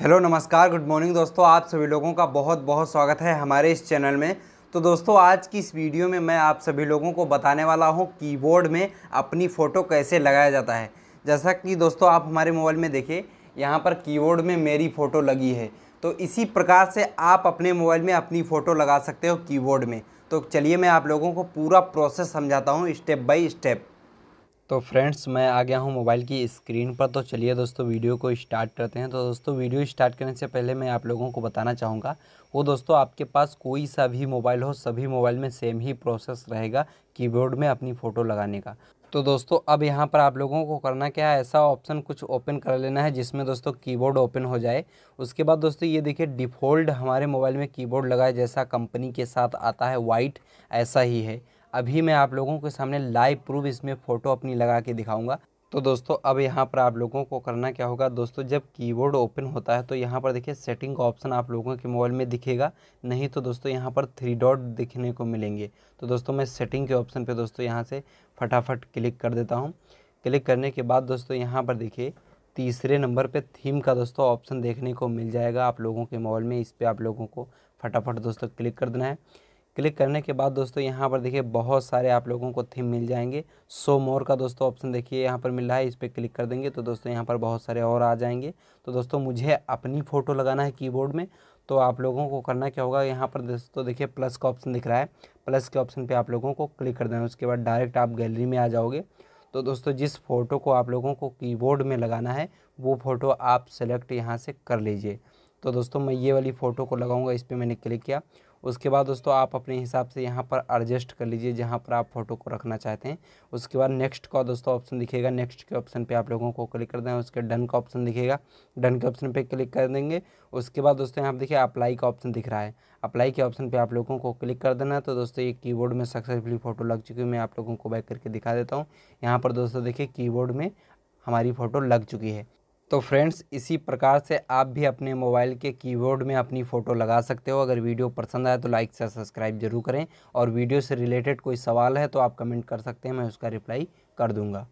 hello नमस्कार good morning दोस्तों आप सभी लोगों का बहुत बहुत स्वागत है हमारे इस चैनल में तो दोस्तों आज की इस वीडियो में मैं आप सभी लोगों को बताने वाला हूं कीबोर्ड में अपनी फ़ोटो कैसे लगाया जाता है जैसा कि दोस्तों आप हमारे मोबाइल में देखें यहां पर कीबोर्ड में मेरी फ़ोटो लगी है तो इसी प्रकार से आप अपने मोबाइल में अपनी फ़ोटो लगा सकते हो कीबोर्ड में तो चलिए मैं आप लोगों को पूरा प्रोसेस समझाता हूँ स्टेप बाई स्टेप तो फ्रेंड्स मैं आ गया हूँ मोबाइल की स्क्रीन पर तो चलिए दोस्तों वीडियो को स्टार्ट करते हैं तो दोस्तों वीडियो स्टार्ट करने से पहले मैं आप लोगों को बताना चाहूँगा वो दोस्तों आपके पास कोई सा भी मोबाइल हो सभी मोबाइल में सेम ही प्रोसेस रहेगा कीबोर्ड में अपनी फ़ोटो लगाने का तो दोस्तों अब यहाँ पर आप लोगों को करना क्या है ऐसा ऑप्शन कुछ ओपन कर लेना है जिसमें दोस्तों कीबोर्ड ओपन हो जाए उसके बाद दोस्तों ये देखिए डिफ़ॉल्ट हमारे मोबाइल में कीबोर्ड लगा है जैसा कंपनी के साथ आता है वाइट ऐसा ही है अभी मैं आप लोगों के सामने लाइव प्रूफ इसमें फ़ोटो अपनी लगा के दिखाऊंगा तो दोस्तों अब यहाँ पर आप लोगों को करना क्या होगा दोस्तों जब कीबोर्ड ओपन होता है तो यहाँ पर देखिए सेटिंग का ऑप्शन आप लोगों के मोबाइल में दिखेगा नहीं तो दोस्तों यहाँ पर थ्री डॉट दिखने को मिलेंगे तो दोस्तों मैं सेटिंग के ऑप्शन पर दोस्तों यहाँ से फटाफट क्लिक कर देता हूँ क्लिक करने के बाद दोस्तों यहाँ पर देखिए तीसरे नंबर पर थीम का दोस्तों ऑप्शन देखने को मिल जाएगा आप लोगों के मोबाइल में इस पर आप लोगों को फटाफट दोस्तों क्लिक कर देना है क्लिक करने के बाद दोस्तों यहाँ पर देखिए बहुत सारे आप लोगों को थीम मिल जाएंगे सो मोर का दोस्तों ऑप्शन देखिए यहाँ पर मिल रहा है इस पर क्लिक कर देंगे तो दोस्तों यहाँ पर बहुत सारे और आ जाएंगे तो दोस्तों मुझे अपनी फ़ोटो लगाना है कीबोर्ड में तो आप लोगों को करना क्या होगा यहाँ पर दोस्तों देखिए प्लस का ऑप्शन दिख रहा है प्लस के ऑप्शन पर आप लोगों को क्लिक कर देना उसके बाद डायरेक्ट आप गैलरी में आ जाओगे तो दोस्तों जिस फ़ोटो को आप लोगों को कीबोर्ड में लगाना है वो फ़ोटो आप सेलेक्ट यहाँ से कर लीजिए तो दोस्तों मैं ये वाली फ़ोटो को लगाऊंगा इस पर मैंने क्लिक किया उसके बाद दोस्तों आप अपने हिसाब से यहाँ पर एडजस्ट कर लीजिए जहाँ पर आप फोटो को रखना चाहते हैं उसके बाद नेक्स्ट का दोस्तों ऑप्शन दिखेगा नेक्स्ट के ऑप्शन पे आप लोगों को क्लिक कर दें उसके डन का ऑप्शन दिखेगा डन के ऑप्शन पे क्लिक कर देंगे उसके बाद दोस्तों यहाँ पर देखिए अप्लाई का ऑप्शन दिख रहा है अप्लाई के ऑप्शन पर आप लोगों को क्लिक कर देना तो दोस्तों ये की में सक्सेसफुली फ़ोटो लग चुकी है मैं आप लोगों को बैक करके दिखा देता हूँ यहाँ पर दोस्तों देखिए कीबोर्ड में हमारी फ़ोटो लग चुकी है तो फ्रेंड्स इसी प्रकार से आप भी अपने मोबाइल के कीबोर्ड में अपनी फ़ोटो लगा सकते हो अगर वीडियो पसंद आए तो लाइक से सब्सक्राइब जरूर करें और वीडियो से रिलेटेड कोई सवाल है तो आप कमेंट कर सकते हैं मैं उसका रिप्लाई कर दूँगा